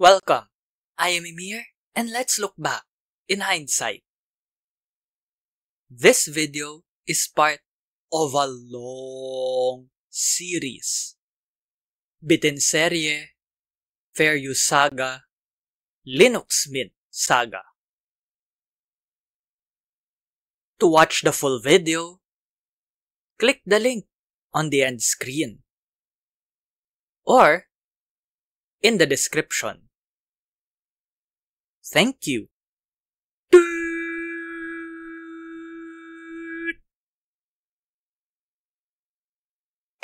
Welcome. I am Emir and let's look back in hindsight. This video is part of a long series. Bitten Serie, Fair Use Saga, Linux Mint Saga. To watch the full video, click the link on the end screen or in the description. Thank you.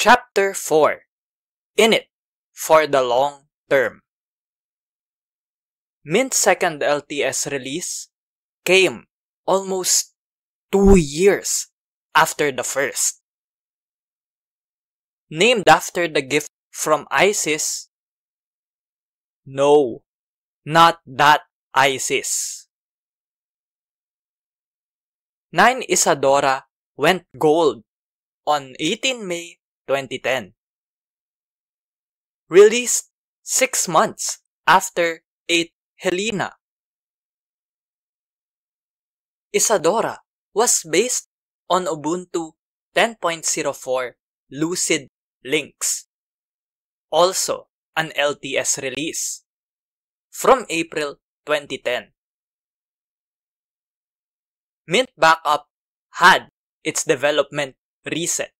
Chapter 4 In it for the long term. Mint's second LTS release came almost two years after the first. Named after the gift from ISIS? No, not that Isis. Nine Isadora went gold on 18 May 2010. Released six months after 8 Helena. Isadora was based on Ubuntu 10.04 Lucid Lynx, also an LTS release, from April 2010. Mint Backup had its development reset.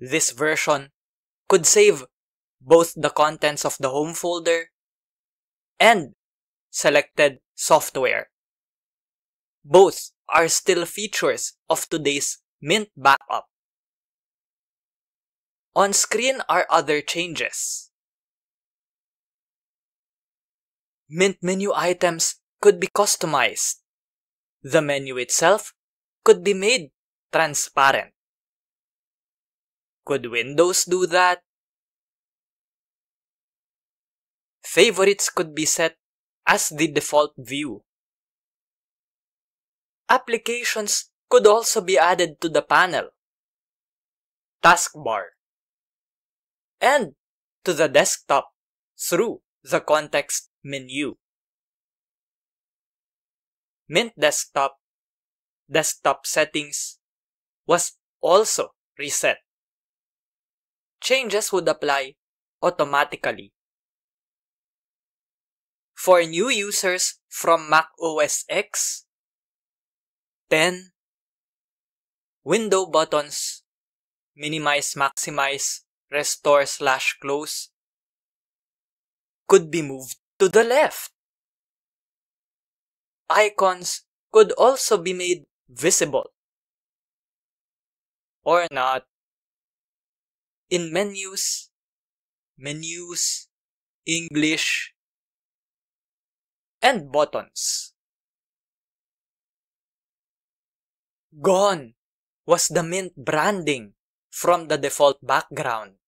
This version could save both the contents of the home folder and selected software. Both are still features of today's Mint Backup. On screen are other changes. Mint menu items could be customized. The menu itself could be made transparent. Could Windows do that? Favorites could be set as the default view. Applications could also be added to the panel, taskbar, and to the desktop through the context menu. Mint Desktop, desktop settings was also reset. Changes would apply automatically. For new users from Mac OS X, 10, window buttons, minimize, maximize, restore slash close, could be moved to the left. Icons could also be made visible or not. In menus, menus, English, and buttons. Gone was the mint branding from the default background.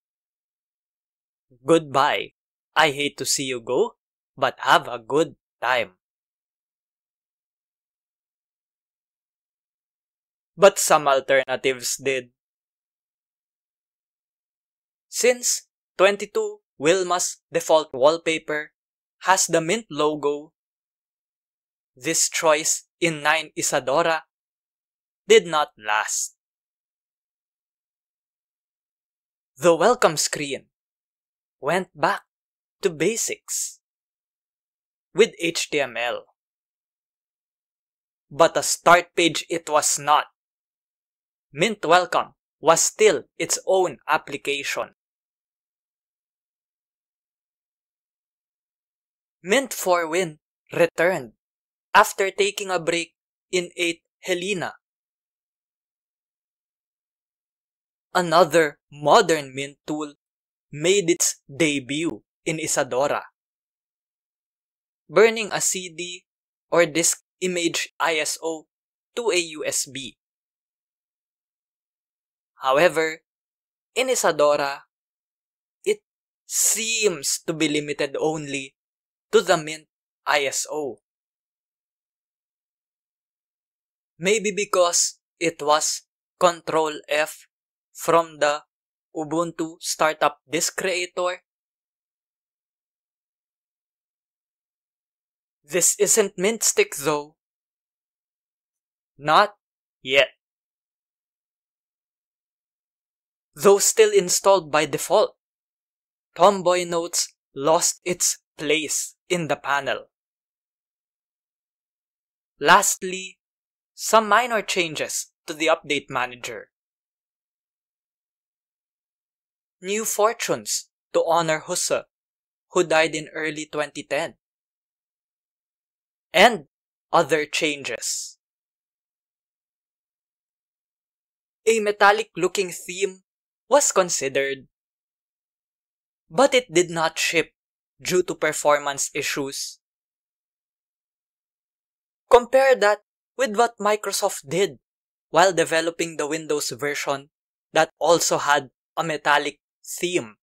Goodbye. I hate to see you go but have a good time. But some alternatives did. Since 22 Wilma's default wallpaper has the mint logo, this choice in 9 Isadora did not last. The welcome screen went back to basics with HTML. But a start page it was not. Mint Welcome was still its own application. Mint for Win returned after taking a break in 8 Helena. Another modern Mint tool made its debut in Isadora burning a CD or disk image ISO to a USB. However, in Isadora, it seems to be limited only to the Mint ISO. Maybe because it was Control F from the Ubuntu Startup Disk Creator This isn't mint stick though. Not yet. Though still installed by default, Tomboy Notes lost its place in the panel. Lastly, some minor changes to the update manager. New fortunes to honor Husse, who died in early 2010 and other changes. A metallic looking theme was considered, but it did not ship due to performance issues. Compare that with what Microsoft did while developing the Windows version that also had a metallic theme.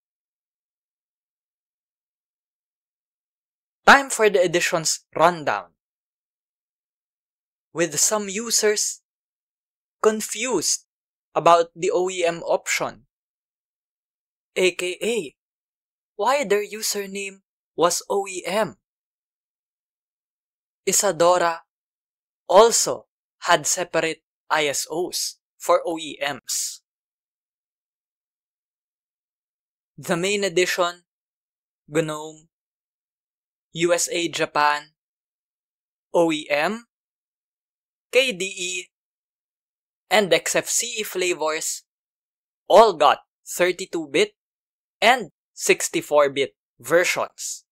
Time for the edition's rundown with some users confused about the OEM option. AKA, why their username was OEM. Isadora also had separate ISOs for OEMs. The main edition, GNOME, USA Japan, OEM, KDE, and XFCE flavors all got 32-bit and 64-bit versions.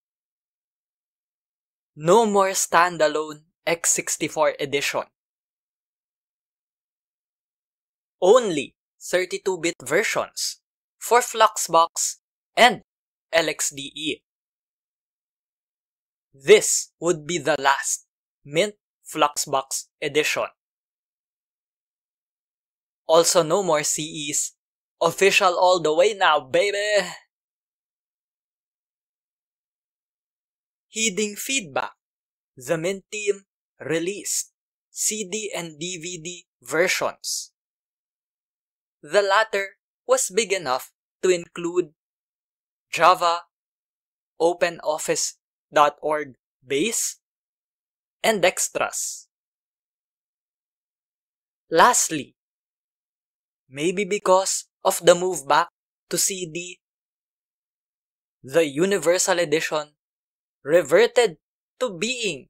No more standalone x64 edition. Only 32-bit versions for Fluxbox and LXDE. This would be the last Mint Fluxbox edition. Also, no more CEs. Official all the way now, baby! Heeding feedback, the Mint team released CD and DVD versions. The latter was big enough to include Java, OpenOffice.org base, and extras. Lastly, maybe because of the move back to CD, the Universal Edition reverted to being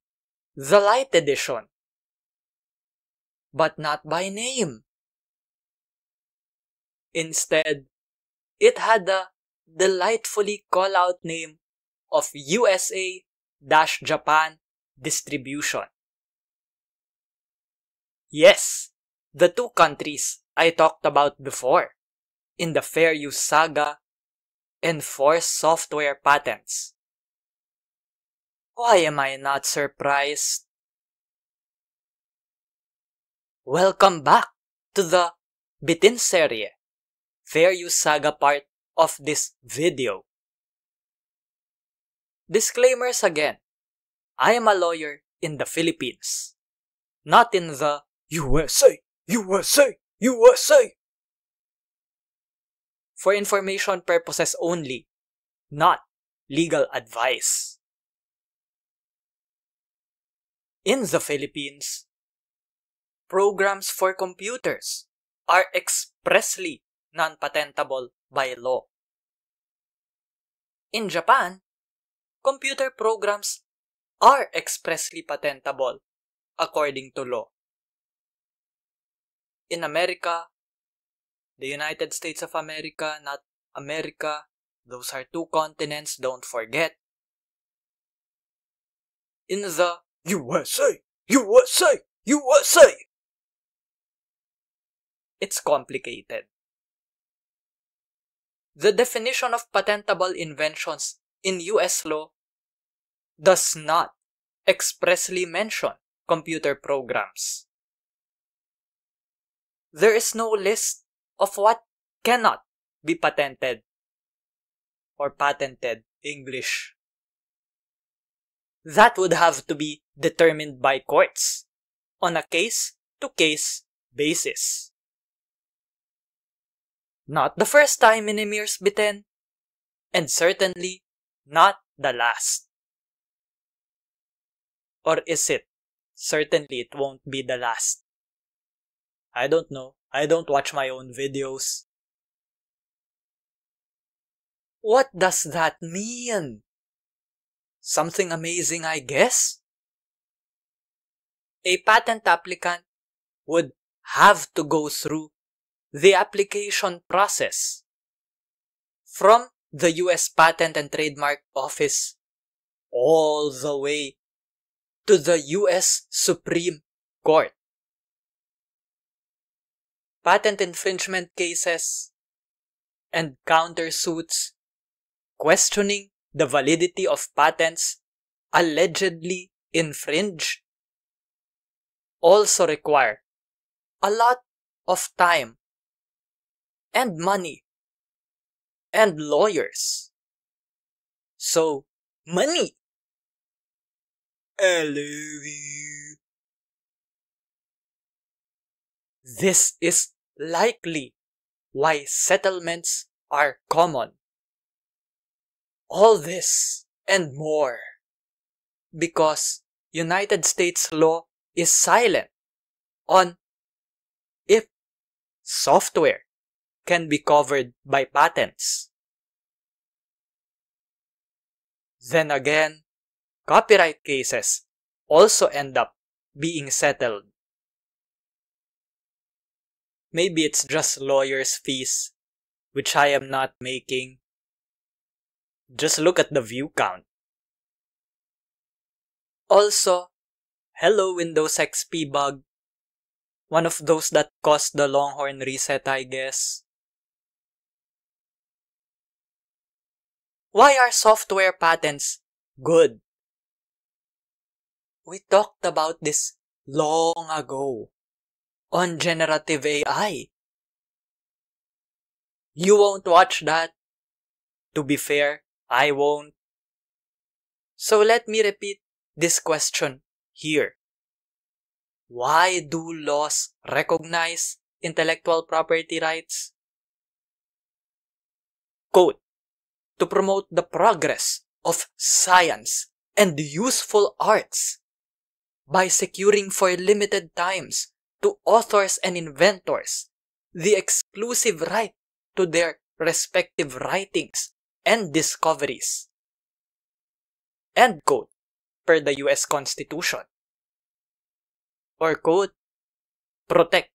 the Light Edition, but not by name. Instead, it had the delightfully call-out name of USA-Japan distribution. Yes, the two countries I talked about before in the Fair Use Saga enforce software patents. Why am I not surprised? Welcome back to the Bitin Serie, Fair Use Saga part of this video. Disclaimers again. I am a lawyer in the Philippines, not in the USA, USA, USA. For information purposes only, not legal advice. In the Philippines, programs for computers are expressly non-patentable by law. In Japan, computer programs are expressly patentable according to law. In America, the United States of America, not America, those are two continents, don't forget. In the USA, USA, USA, it's complicated. The definition of patentable inventions in US law does not expressly mention computer programs. There is no list of what cannot be patented or patented English. That would have to be determined by courts on a case-to-case basis. Not the first time in Emir's Biten, and certainly not the last. Or is it? Certainly it won't be the last. I don't know. I don't watch my own videos. What does that mean? Something amazing, I guess? A patent applicant would have to go through the application process from the US Patent and Trademark Office all the way to the U.S. Supreme Court. Patent infringement cases and countersuits questioning the validity of patents allegedly infringed also require a lot of time and money and lawyers. So, money I love you. This is likely why settlements are common. All this and more because United States law is silent on if software can be covered by patents. Then again, copyright cases also end up being settled. Maybe it's just lawyers' fees, which I am not making. Just look at the view count. Also, hello Windows XP bug. One of those that caused the Longhorn reset, I guess. Why are software patents good? We talked about this long ago on generative AI. You won't watch that. To be fair, I won't. So let me repeat this question here. Why do laws recognize intellectual property rights? Quote, to promote the progress of science and useful arts by securing for limited times to authors and inventors the exclusive right to their respective writings and discoveries. End quote, per the U.S. Constitution. Or quote, protect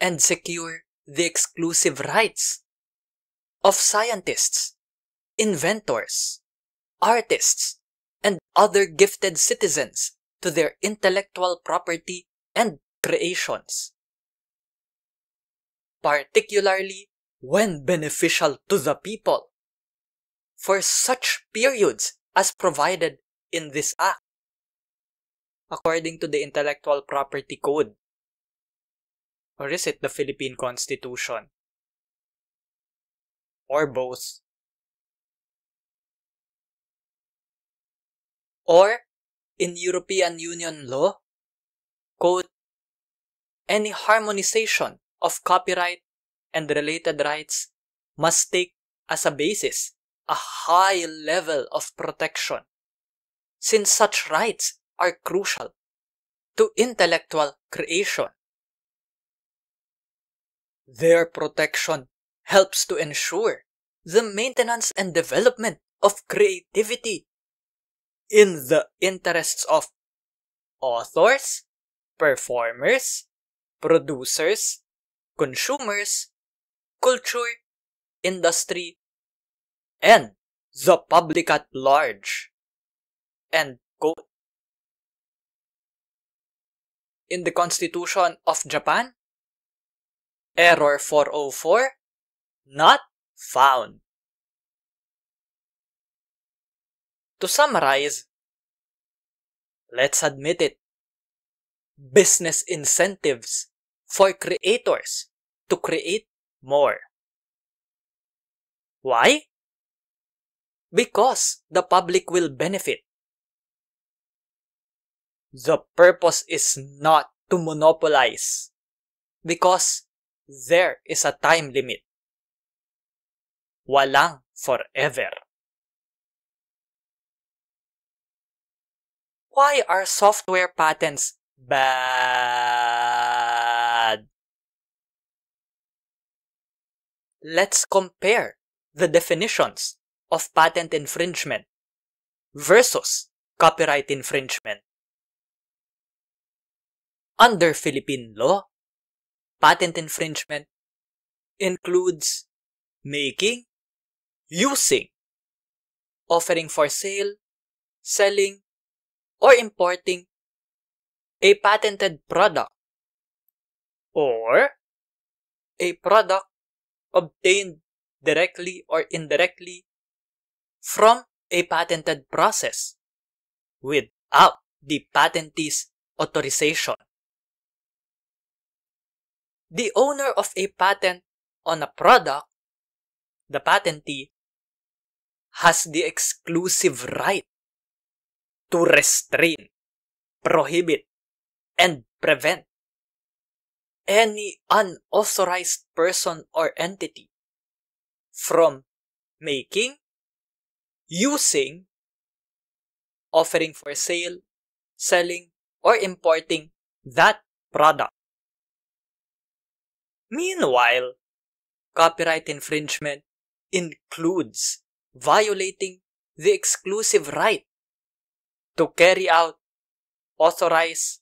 and secure the exclusive rights of scientists, inventors, artists, and other gifted citizens to their intellectual property and creations. Particularly when beneficial to the people. For such periods as provided in this act. According to the Intellectual Property Code. Or is it the Philippine Constitution? Or both? Or in European Union law, quote, any harmonization of copyright and related rights must take as a basis a high level of protection, since such rights are crucial to intellectual creation. Their protection helps to ensure the maintenance and development of creativity in the interests of authors, performers, producers, consumers, culture, industry, and the public at large. End quote. In the Constitution of Japan, error 404, not found. To summarize, let's admit it. Business incentives for creators to create more. Why? Because the public will benefit. The purpose is not to monopolize because there is a time limit. Walang forever. Why are software patents bad? Let's compare the definitions of patent infringement versus copyright infringement. Under Philippine law, patent infringement includes making, using, offering for sale, selling, or importing a patented product or a product obtained directly or indirectly from a patented process without the patentee's authorization. The owner of a patent on a product, the patentee, has the exclusive right to restrain, prohibit, and prevent any unauthorized person or entity from making, using, offering for sale, selling, or importing that product. Meanwhile, copyright infringement includes violating the exclusive right to carry out, authorize,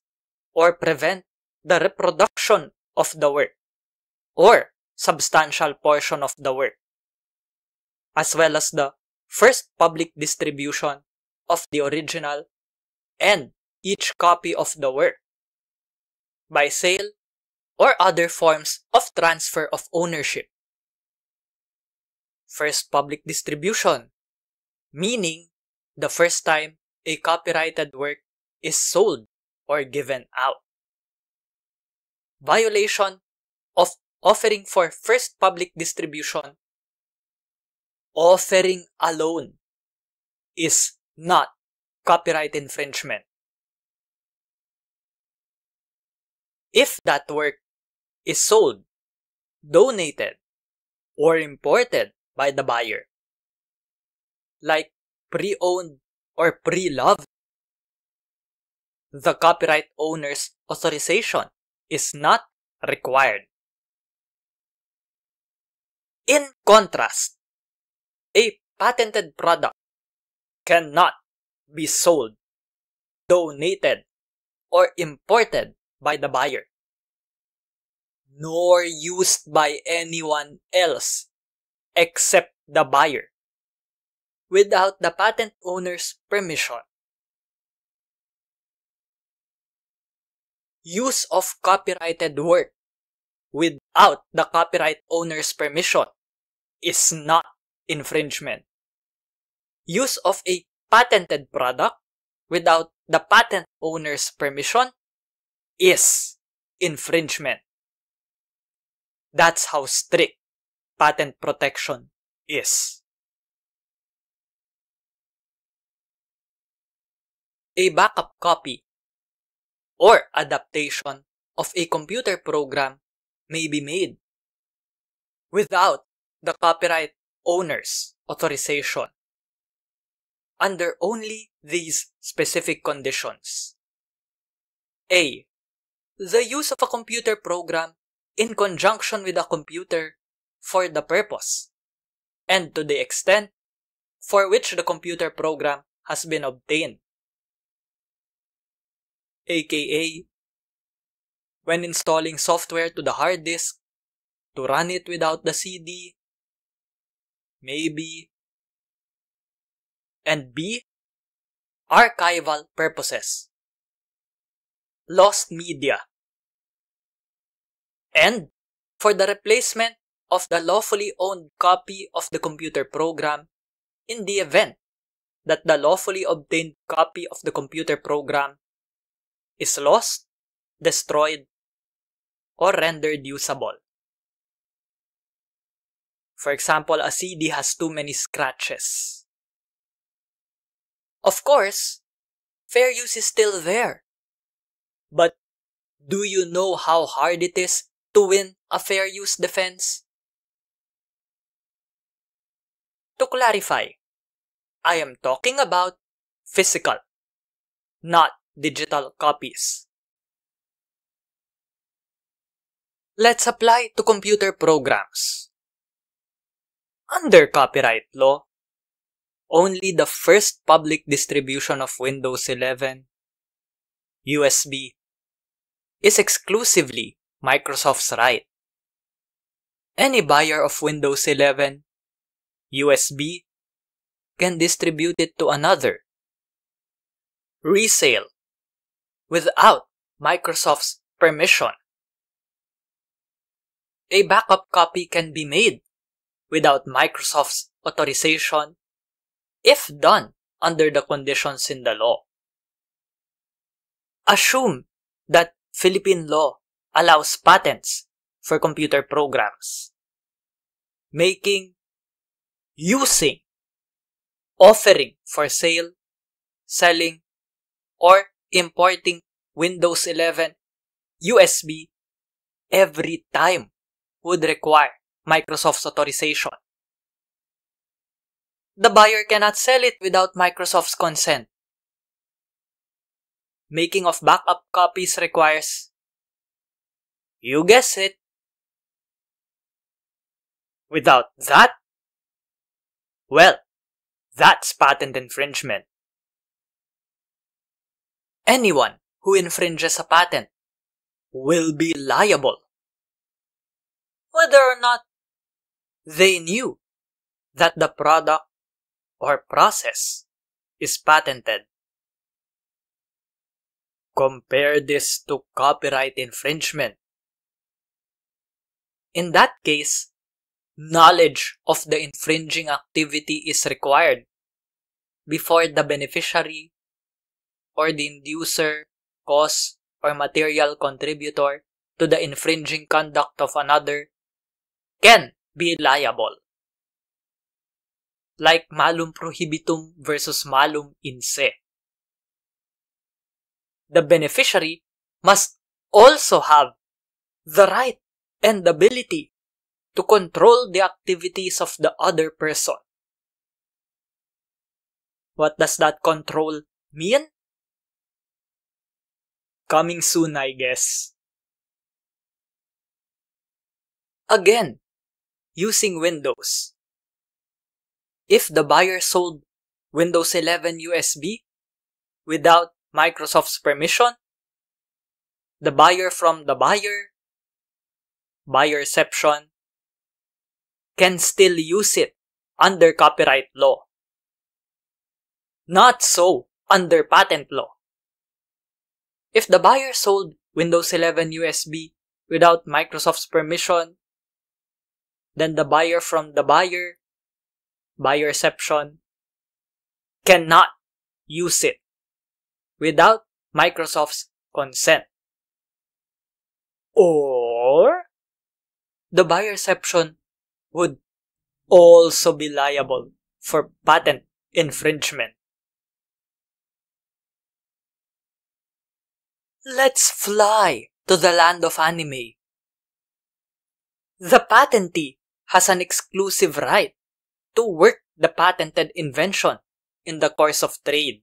or prevent the reproduction of the work or substantial portion of the work, as well as the first public distribution of the original and each copy of the work by sale or other forms of transfer of ownership. First public distribution, meaning the first time a copyrighted work is sold or given out. Violation of offering for first public distribution. Offering alone is not copyright infringement. If that work is sold, donated, or imported by the buyer, like pre-owned or pre loved The copyright owner's authorization is not required. In contrast, a patented product cannot be sold, donated, or imported by the buyer, nor used by anyone else except the buyer without the patent owner's permission. Use of copyrighted work without the copyright owner's permission is not infringement. Use of a patented product without the patent owner's permission is infringement. That's how strict patent protection is. a backup copy, or adaptation of a computer program may be made without the copyright owner's authorization under only these specific conditions. A. The use of a computer program in conjunction with a computer for the purpose and to the extent for which the computer program has been obtained aka when installing software to the hard disk, to run it without the CD, maybe, and B, archival purposes, lost media, and for the replacement of the lawfully owned copy of the computer program in the event that the lawfully obtained copy of the computer program is lost, destroyed, or rendered usable. For example, a CD has too many scratches. Of course, fair use is still there. But do you know how hard it is to win a fair use defense? To clarify, I am talking about physical, not digital copies. Let's apply to computer programs. Under copyright law, only the first public distribution of Windows 11 USB is exclusively Microsoft's right. Any buyer of Windows 11 USB can distribute it to another. Resale without Microsoft's permission. A backup copy can be made without Microsoft's authorization if done under the conditions in the law. Assume that Philippine law allows patents for computer programs. Making, using, offering for sale, selling, or importing Windows 11 USB every time would require Microsoft's authorization. The buyer cannot sell it without Microsoft's consent. Making of backup copies requires, you guess it, Without that? Well, that's patent infringement anyone who infringes a patent will be liable. Whether or not they knew that the product or process is patented. Compare this to copyright infringement. In that case, knowledge of the infringing activity is required before the beneficiary or the inducer, cause, or material contributor to the infringing conduct of another can be liable. Like malum prohibitum versus malum in se. The beneficiary must also have the right and ability to control the activities of the other person. What does that control mean? Coming soon, I guess. Again, using Windows. If the buyer sold Windows 11 USB without Microsoft's permission, the buyer from the buyer, buyerception, can still use it under copyright law. Not so under patent law. If the buyer sold Windows 11 USB without Microsoft's permission, then the buyer from the buyer, buyerception, cannot use it without Microsoft's consent. Or the buyerception would also be liable for patent infringement. Let's fly to the land of anime. The patentee has an exclusive right to work the patented invention in the course of trade.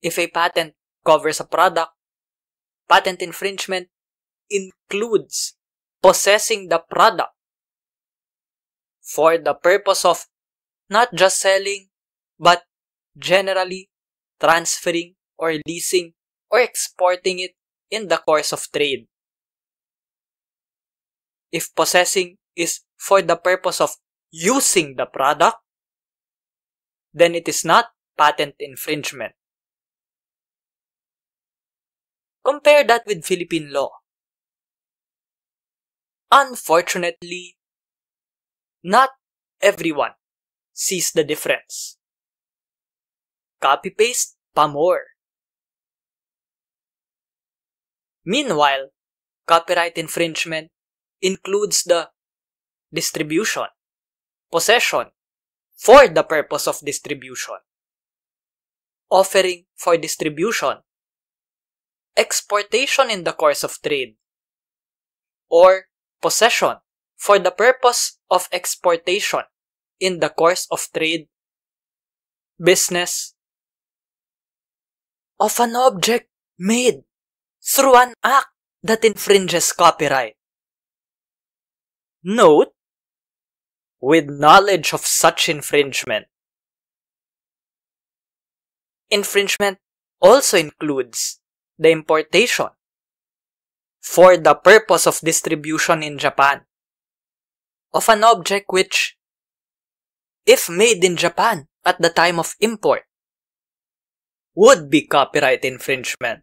If a patent covers a product, patent infringement includes possessing the product for the purpose of not just selling, but generally transferring or leasing or exporting it in the course of trade. If possessing is for the purpose of using the product, then it is not patent infringement. Compare that with Philippine law. Unfortunately, not everyone sees the difference. Copy-paste pa more. Meanwhile, copyright infringement includes the distribution, possession for the purpose of distribution, offering for distribution, exportation in the course of trade, or possession for the purpose of exportation in the course of trade, business, of an object made through an act that infringes copyright. Note, with knowledge of such infringement. Infringement also includes the importation for the purpose of distribution in Japan of an object which, if made in Japan at the time of import, would be copyright infringement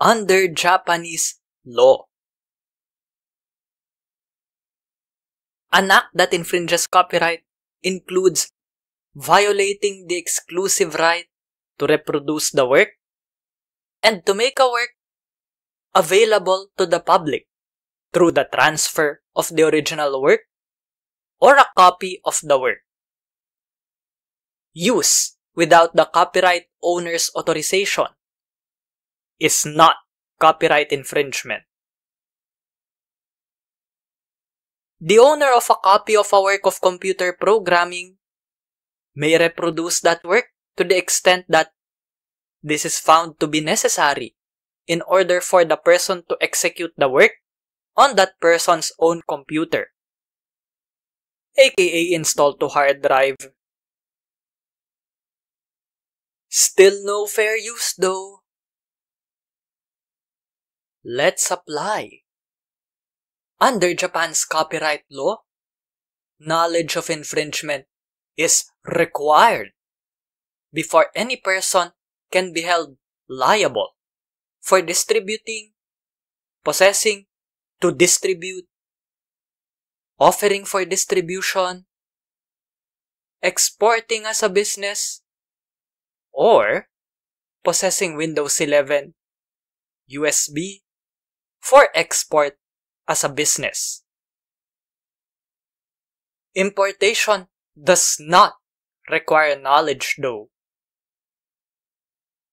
under Japanese law. An act that infringes copyright includes violating the exclusive right to reproduce the work and to make a work available to the public through the transfer of the original work or a copy of the work. Use without the copyright owner's authorization is not copyright infringement. The owner of a copy of a work of computer programming may reproduce that work to the extent that this is found to be necessary in order for the person to execute the work on that person's own computer, aka install to hard drive. Still no fair use though. Let's apply. Under Japan's copyright law, knowledge of infringement is required before any person can be held liable for distributing, possessing, to distribute, offering for distribution, exporting as a business, or possessing Windows 11, USB, for export as a business. Importation does not require knowledge though.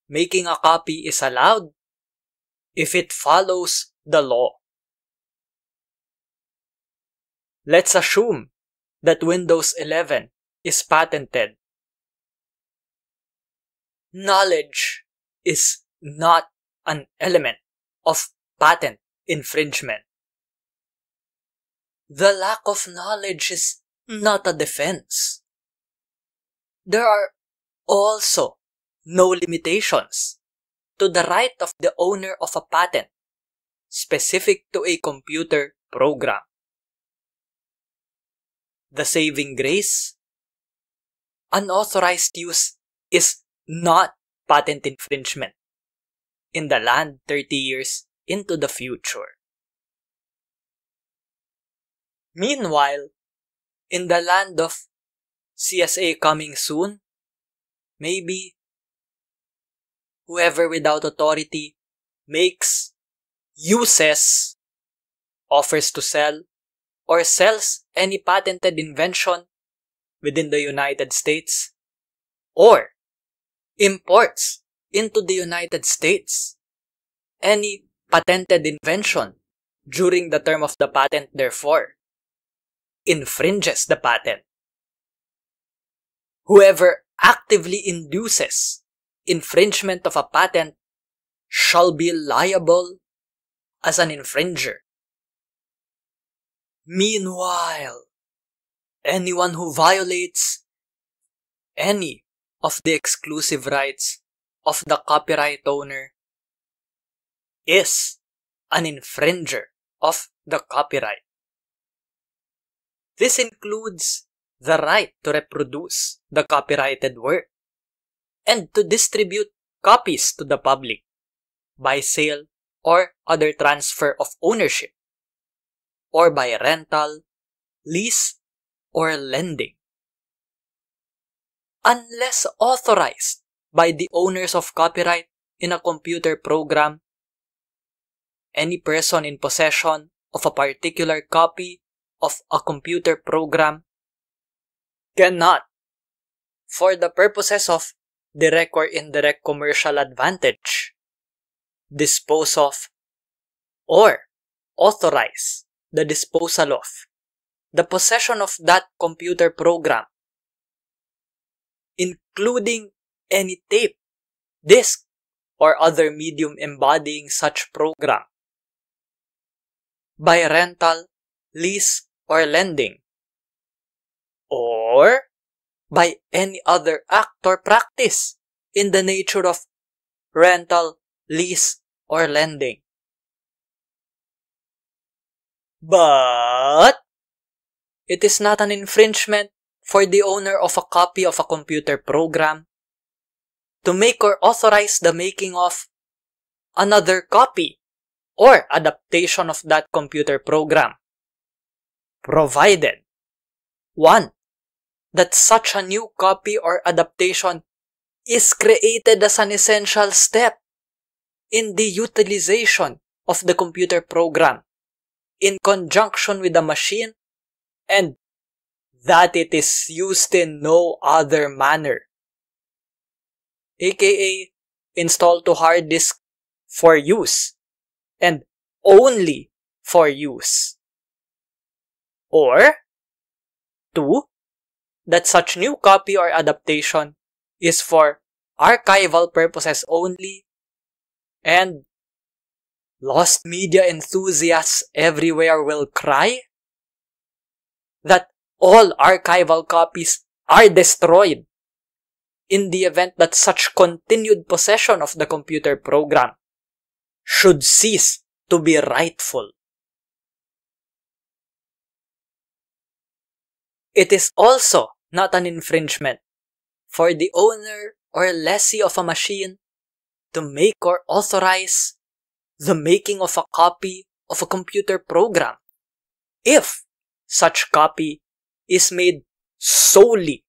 Making a copy is allowed if it follows the law. Let's assume that Windows 11 is patented. Knowledge is not an element of patent infringement. The lack of knowledge is not a defense. There are also no limitations to the right of the owner of a patent specific to a computer program. The saving grace? Unauthorized use is not patent infringement in the land 30 years into the future. Meanwhile, in the land of CSA coming soon, maybe whoever without authority makes, uses, offers to sell, or sells any patented invention within the United States, or imports into the United States any patented invention during the term of the patent therefore infringes the patent. Whoever actively induces infringement of a patent shall be liable as an infringer. Meanwhile, anyone who violates any of the exclusive rights of the copyright owner is an infringer of the copyright. This includes the right to reproduce the copyrighted work and to distribute copies to the public by sale or other transfer of ownership or by rental, lease, or lending. Unless authorized by the owners of copyright in a computer program any person in possession of a particular copy of a computer program cannot, for the purposes of direct or indirect commercial advantage, dispose of, or authorize the disposal of, the possession of that computer program, including any tape, disk, or other medium embodying such program by rental, lease, or lending. Or by any other act or practice in the nature of rental, lease, or lending. But it is not an infringement for the owner of a copy of a computer program to make or authorize the making of another copy or adaptation of that computer program. Provided 1. That such a new copy or adaptation is created as an essential step in the utilization of the computer program in conjunction with the machine and that it is used in no other manner. AKA installed to hard disk for use and only for use. Or 2. That such new copy or adaptation is for archival purposes only and lost media enthusiasts everywhere will cry that all archival copies are destroyed in the event that such continued possession of the computer program should cease to be rightful. It is also not an infringement for the owner or lessee of a machine to make or authorize the making of a copy of a computer program if such copy is made solely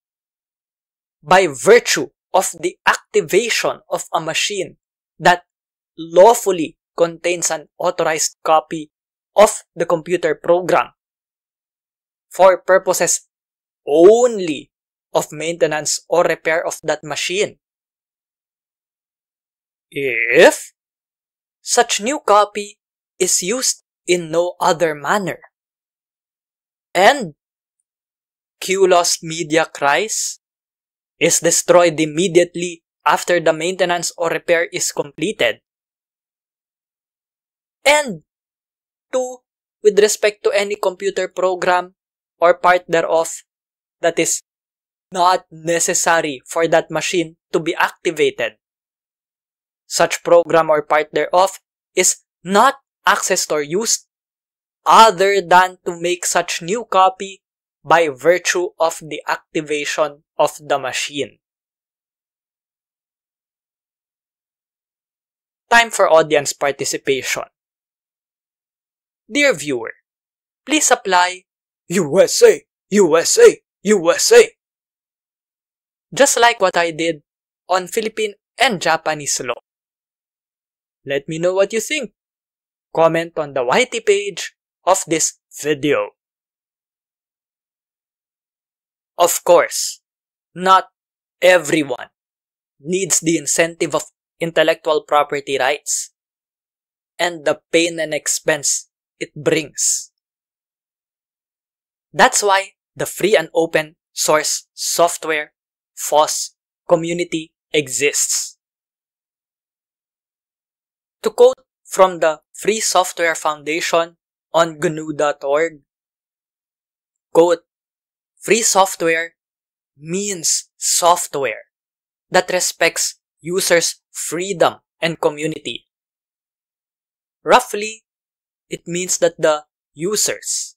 by virtue of the activation of a machine that lawfully contains an authorized copy of the computer program for purposes only of maintenance or repair of that machine. If such new copy is used in no other manner. And Qlost Media cries is destroyed immediately after the maintenance or repair is completed and 2. With respect to any computer program or part thereof that is not necessary for that machine to be activated. Such program or part thereof is not accessed or used other than to make such new copy by virtue of the activation of the machine. Time for audience participation. Dear viewer, please apply USA, USA, USA. Just like what I did on Philippine and Japanese law. Let me know what you think. Comment on the YT page of this video. Of course, not everyone needs the incentive of intellectual property rights and the pain and expense it brings. That's why the free and open source software FOSS community exists. To quote from the Free Software Foundation on GNU.org, quote, free software means software that respects users' freedom and community. Roughly it means that the users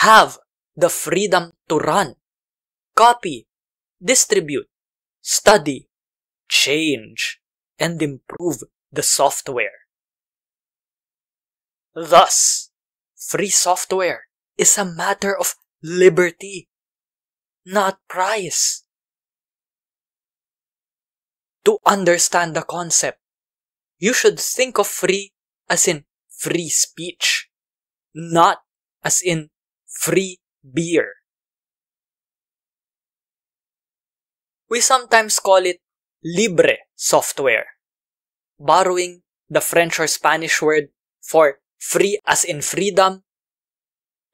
have the freedom to run, copy, distribute, study, change, and improve the software. Thus, free software is a matter of liberty, not price. To understand the concept, you should think of free as in free speech, not as in free beer. We sometimes call it libre software, borrowing the French or Spanish word for free as in freedom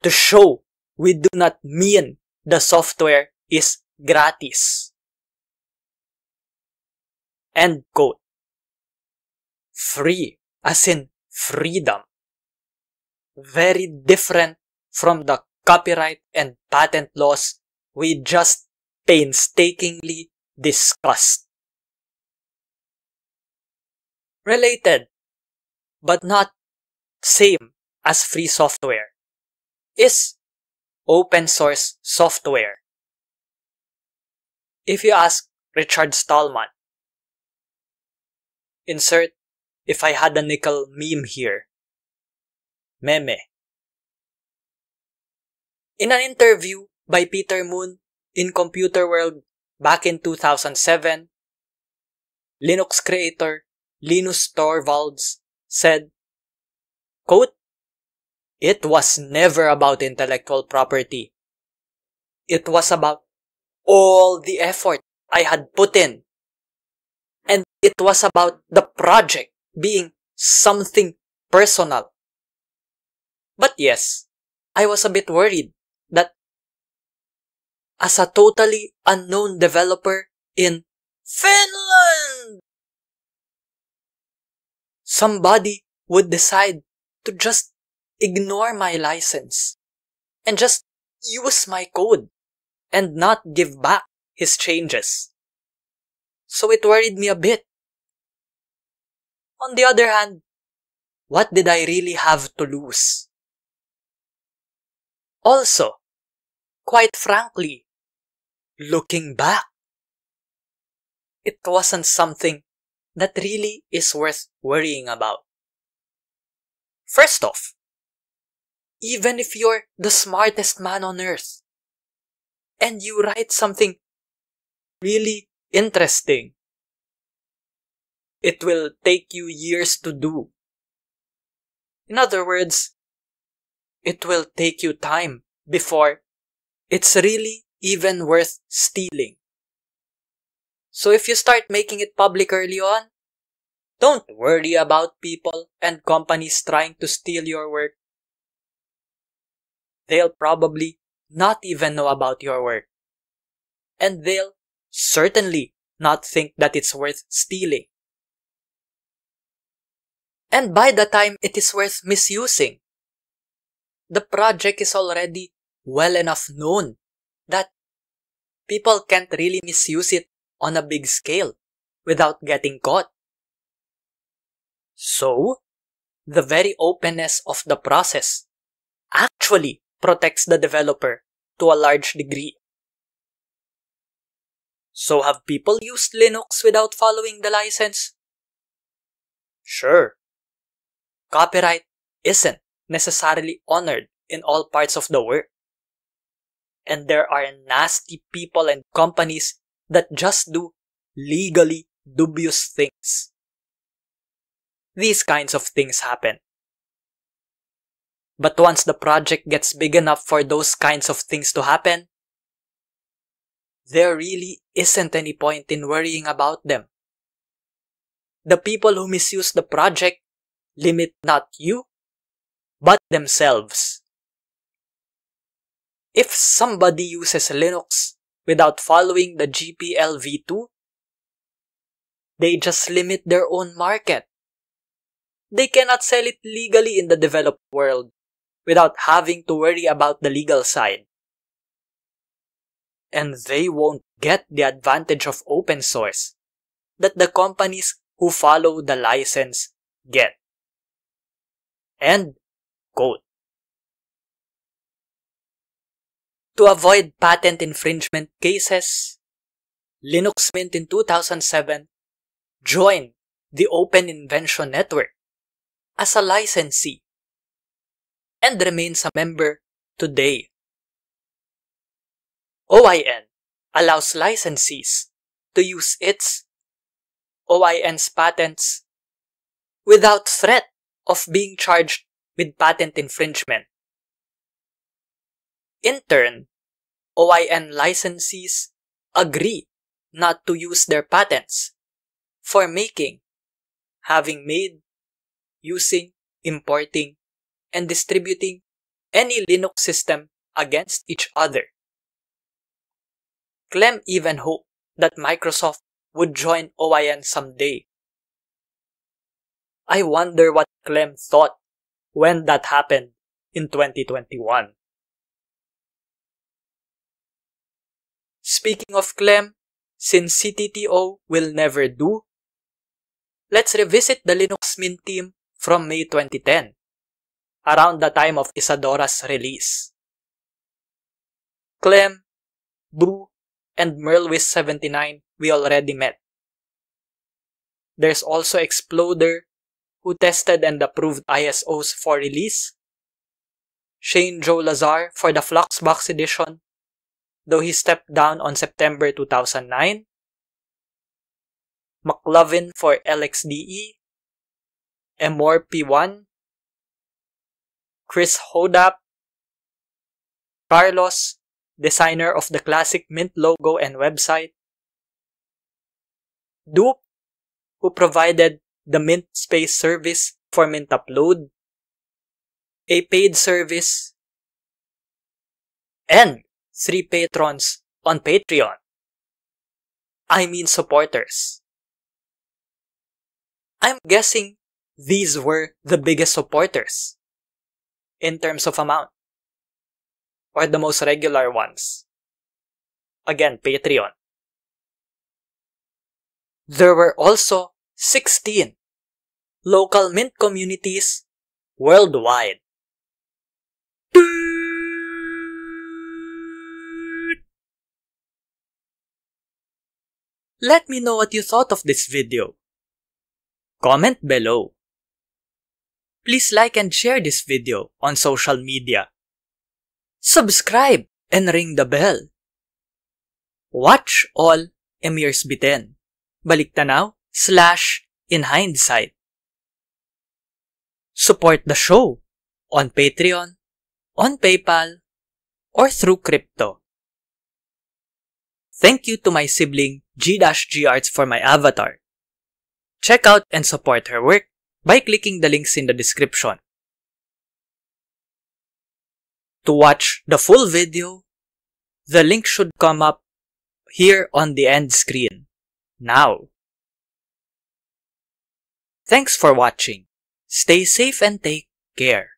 to show we do not mean the software is gratis. End quote. Free as in freedom. Very different from the copyright and patent laws we just painstakingly discussed. Related, but not same as free software, is open source software. If you ask Richard Stallman, insert if I had a nickel meme here. Meme. In an interview by Peter Moon in Computer World back in 2007, Linux creator Linus Torvalds said, quote, It was never about intellectual property. It was about all the effort I had put in. And it was about the project being something personal. But yes, I was a bit worried that as a totally unknown developer in Finland, somebody would decide to just ignore my license and just use my code and not give back his changes. So it worried me a bit on the other hand, what did I really have to lose? Also, quite frankly, looking back, it wasn't something that really is worth worrying about. First off, even if you're the smartest man on earth and you write something really interesting it will take you years to do. In other words, it will take you time before it's really even worth stealing. So if you start making it public early on, don't worry about people and companies trying to steal your work. They'll probably not even know about your work. And they'll certainly not think that it's worth stealing and by the time it is worth misusing. The project is already well enough known that people can't really misuse it on a big scale without getting caught. So, the very openness of the process actually protects the developer to a large degree. So have people used Linux without following the license? Sure, copyright isn't necessarily honored in all parts of the world. And there are nasty people and companies that just do legally dubious things. These kinds of things happen. But once the project gets big enough for those kinds of things to happen, there really isn't any point in worrying about them. The people who misuse the project limit not you, but themselves. If somebody uses Linux without following the GPL v2, they just limit their own market. They cannot sell it legally in the developed world without having to worry about the legal side. And they won't get the advantage of open source that the companies who follow the license get and gold. To avoid patent infringement cases, Linux Mint in 2007 joined the Open Invention Network as a licensee and remains a member today. OIN allows licensees to use its OIN's patents without threat of being charged with patent infringement. In turn, OIN licensees agree not to use their patents for making, having made, using, importing, and distributing any Linux system against each other. Clem even hoped that Microsoft would join OIN someday. I wonder what Clem thought when that happened in 2021. Speaking of Clem, since CTTO will never do, let's revisit the Linux Mint team from May 2010, around the time of Isadora's release. Clem, Brew, and Merlwis79 we already met. There's also Exploder, who tested and approved ISOs for release, Shane Joe Lazar for the Fluxbox edition, though he stepped down on September 2009, McLovin for LXDE, Emor P1, Chris Hodap, Carlos, designer of the classic Mint logo and website, Dupe, who provided the Mint Space service for Mint Upload, a paid service, and three patrons on Patreon. I mean supporters. I'm guessing these were the biggest supporters in terms of amount or the most regular ones. Again, Patreon. There were also 16 local mint communities worldwide. Let me know what you thought of this video. Comment below. Please like and share this video on social media. Subscribe and ring the bell. Watch all Emirs Biten. Balik tanaw slash in hindsight. Support the show on Patreon, on PayPal, or through crypto. Thank you to my sibling G-G Arts for my avatar. Check out and support her work by clicking the links in the description. To watch the full video, the link should come up here on the end screen. Now. Thanks for watching. Stay safe and take care.